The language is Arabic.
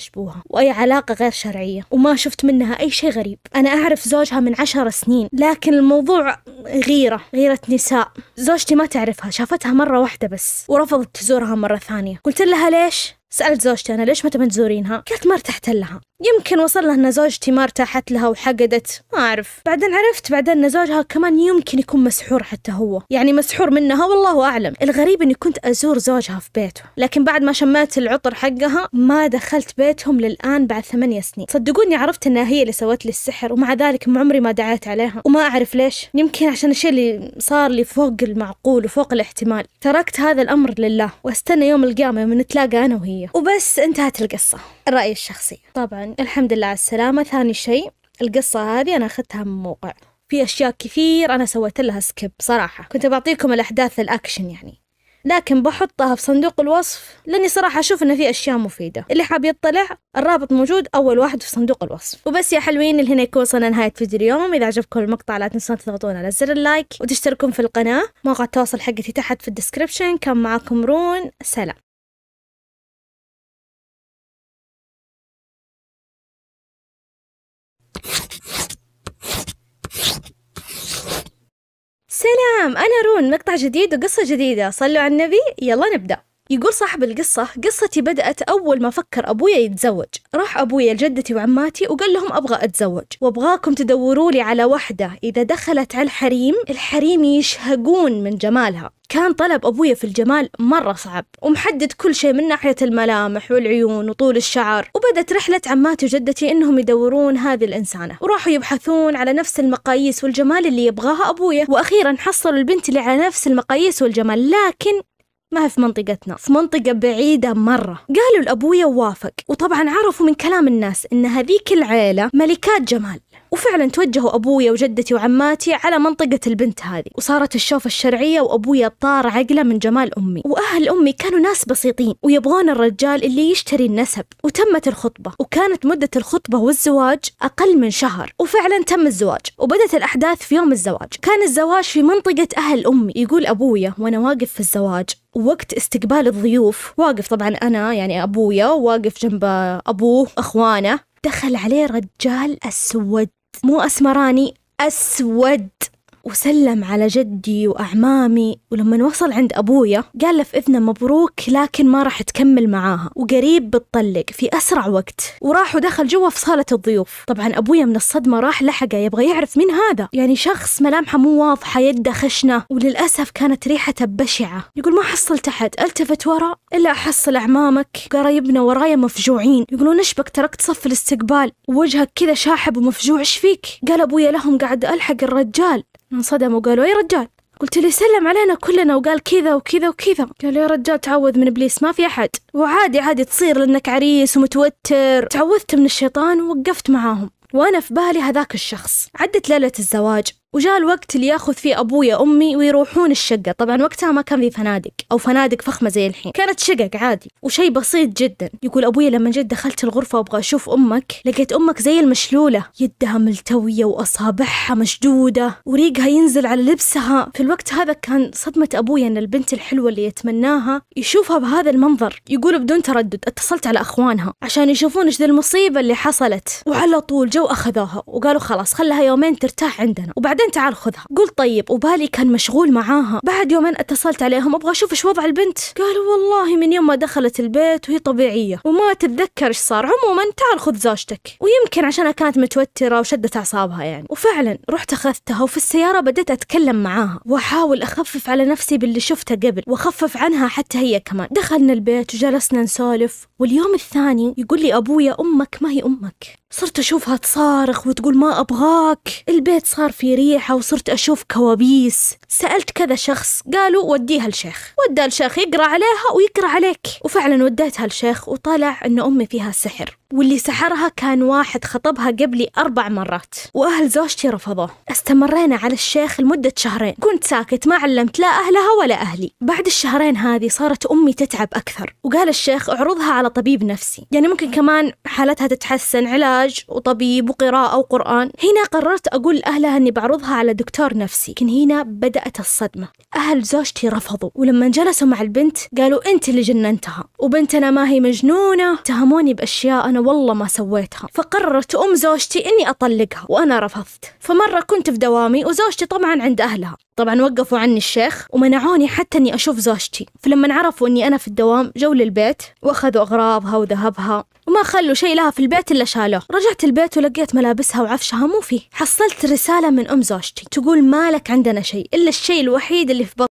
مشبوهة وأي علاقة غير شرعية وما شفت منها أي شيء غريب أنا أعرف زوجها من عشر سنين لكن الموضوع غيرة غيرة نساء زوجتي ما تعرفها شافتها مرة واحدة بس ورفضت تزورها مرة ثانية قلت لها ليش؟ سألت زوجتي أنا ليش ما تبين تزورينها؟ قالت ما ارتحت لها يمكن وصل له ان زوجتي ما ارتاحت لها وحقدت ما اعرف بعدين عرفت بعدين ان زوجها كمان يمكن يكون مسحور حتى هو يعني مسحور منها والله اعلم الغريب اني كنت ازور زوجها في بيته لكن بعد ما شميت العطر حقها ما دخلت بيتهم للان بعد ثمانية سنين صدقوني عرفت انها هي اللي سوت لي السحر ومع ذلك عمري ما دعيت عليها وما اعرف ليش يمكن عشان الشيء اللي صار لي فوق المعقول وفوق الاحتمال تركت هذا الامر لله واستنى يوم القيامه من نتلاقى انا وهي وبس انتهت القصه الرأي الشخصي طبعا الحمد لله على السلامة ثاني شيء القصة هذه أنا أخذتها من موقع في أشياء كثير أنا سويت لها سكيب صراحة كنت بعطيكم الأحداث الأكشن يعني لكن بحطها في صندوق الوصف لاني صراحة أشوف إن في أشياء مفيدة اللي حاب يطلع الرابط موجود أول واحد في صندوق الوصف وبس يا حلوين اللي هنا يكون وصلنا نهاية فيديو اليوم إذا عجبكم المقطع لا تنسون تضغطون على زر اللايك وتشتركون في القناة مواقع التواصل حقتي تحت في الديسكربشن كان معاكم رون سلام السلام نعم، أنا رون مقطع جديد وقصة جديدة صلوا على النبي يلا نبدأ يقول صاحب القصة قصتي بدأت أول ما فكر أبويا يتزوج راح أبويا لجدتي وعماتي وقال لهم أبغى أتزوج وأبغاكم تدوروا لي على وحدة إذا دخلت على الحريم الحريم يشهقون من جمالها كان طلب أبويا في الجمال مرة صعب ومحدد كل شيء من ناحية الملامح والعيون وطول الشعر وبدت رحلة عماتي وجدتي إنهم يدورون هذه الإنسانة وراحوا يبحثون على نفس المقاييس والجمال اللي يبغاها أبويا وأخيرا حصلوا البنت اللي على نفس المقاييس والجمال لكن ما هي في منطقتنا في منطقة بعيدة مرة قالوا لأبويا ووافق وطبعا عرفوا من كلام الناس إن هذيك العيلة ملكات جمال وفعلا توجهوا أبويا وجدتي وعماتي على منطقة البنت هذه وصارت الشوفة الشرعية وأبويا طار عقله من جمال أمي وأهل أمي كانوا ناس بسيطين ويبغون الرجال اللي يشتري النسب وتمت الخطبة وكانت مدة الخطبة والزواج أقل من شهر وفعلا تم الزواج وبدت الأحداث في يوم الزواج كان الزواج في منطقة أهل أمي يقول أبويا وأنا واقف في الزواج وقت استقبال الضيوف واقف طبعا أنا يعني أبويا واقف جنب أبوه أخوانه دخل عليه رجال أسود مو اسمراني اسود وسلم على جدي وأعمامي ولما وصل عند أبويا قال له في إذنه مبروك لكن ما راح تكمل معاها وقريب بتطلق في أسرع وقت وراح ودخل جوا في صالة الضيوف طبعا أبويا من الصدمة راح لحقه يبغى يعرف مين هذا يعني شخص ملامحه مو واضحة يده خشنة وللأسف كانت ريحته بشعة يقول ما حصلت أحد التفت ورا إلا أحصل أعمامك وقرايبنا ورايا مفجوعين يقولون إيش بك تركت صف الاستقبال ووجهك كذا شاحب ومفجوع إيش فيك قال أبويا لهم قاعد ألحق الرجال انصدموا وقالوا يا رجال قلت له سلم علينا كلنا وقال كذا وكذا وكذا قال يا رجال تعوذ من ابليس ما في احد وعادي عادي تصير لانك عريس ومتوتر تعوذت من الشيطان ووقفت معاهم وانا في بالي هذاك الشخص عدت ليله الزواج وجاء الوقت اللي ياخذ فيه ابويا امي ويروحون الشقه طبعا وقتها ما كان في فنادق او فنادق فخمه زي الحين كانت شقق عادي وشيء بسيط جدا يقول ابويا لما جيت دخلت الغرفه وابغى اشوف امك لقيت امك زي المشلوله يدها ملتويه واصابعها مشدوده وريقها ينزل على لبسها في الوقت هذا كان صدمه ابويا ان البنت الحلوه اللي يتمناها يشوفها بهذا المنظر يقول بدون تردد اتصلت على اخوانها عشان يشوفون ايش المصيبه اللي حصلت وعلى طول جو اخذوها وقالوا خلاص خلها يومين ترتاح عندنا وبعد بعدين تعال خذها قلت طيب وبالي كان مشغول معاها بعد يومين اتصلت عليهم ابغى اشوف ايش وضع البنت قالوا والله من يوم ما دخلت البيت وهي طبيعيه وما تتذكر ايش صار عموما تعال خذ زوجتك ويمكن عشانها كانت متوتره وشدت اعصابها يعني وفعلا رحت اخذتها وفي السياره بديت اتكلم معاها واحاول اخفف على نفسي باللي شفته قبل واخفف عنها حتى هي كمان دخلنا البيت وجلسنا نسولف واليوم الثاني يقول لي ابويا امك ما هي امك صرت أشوفها تصارخ وتقول ما أبغاك البيت صار في ريحة وصرت أشوف كوابيس سألت كذا شخص قالوا وديها الشيخ ودى الشيخ يقرأ عليها ويقرأ عليك وفعلا وديتها الشيخ وطلع أن أمي فيها سحر واللي سحرها كان واحد خطبها قبلي أربع مرات وأهل زوجتي رفضوه استمرينا على الشيخ لمدة شهرين كنت ساكت ما علمت لا أهلها ولا أهلي بعد الشهرين هذه صارت أمي تتعب أكثر وقال الشيخ اعرضها على طبيب نفسي يعني ممكن كمان حالتها تتحسن علاج علاج وطبيب وقراءة وقرآن هنا قررت أقول لأهلها أني بعرضها على دكتور نفسي لكن هنا بدأت الصدمة أهل زوجتي رفضوا ولما جلسوا مع البنت قالوا أنت اللي جننتها وبنتنا ما هي مجنونة اتهموني بأشياء أنا والله ما سويتها فقررت أم زوجتي إني أطلقها وأنا رفضت فمرة كنت في دوامي وزوجتي طبعا عند أهلها طبعا وقفوا عني الشيخ ومنعوني حتى اني اشوف زوجتي فلما عرفوا اني انا في الدوام جو للبيت واخذوا اغراضها وذهبها وما خلوا شيء لها في البيت الا شالوه رجعت البيت ولقيت ملابسها وعفشها مو فيه حصلت رساله من ام زوجتي تقول ما لك عندنا شيء الا الشيء الوحيد اللي if but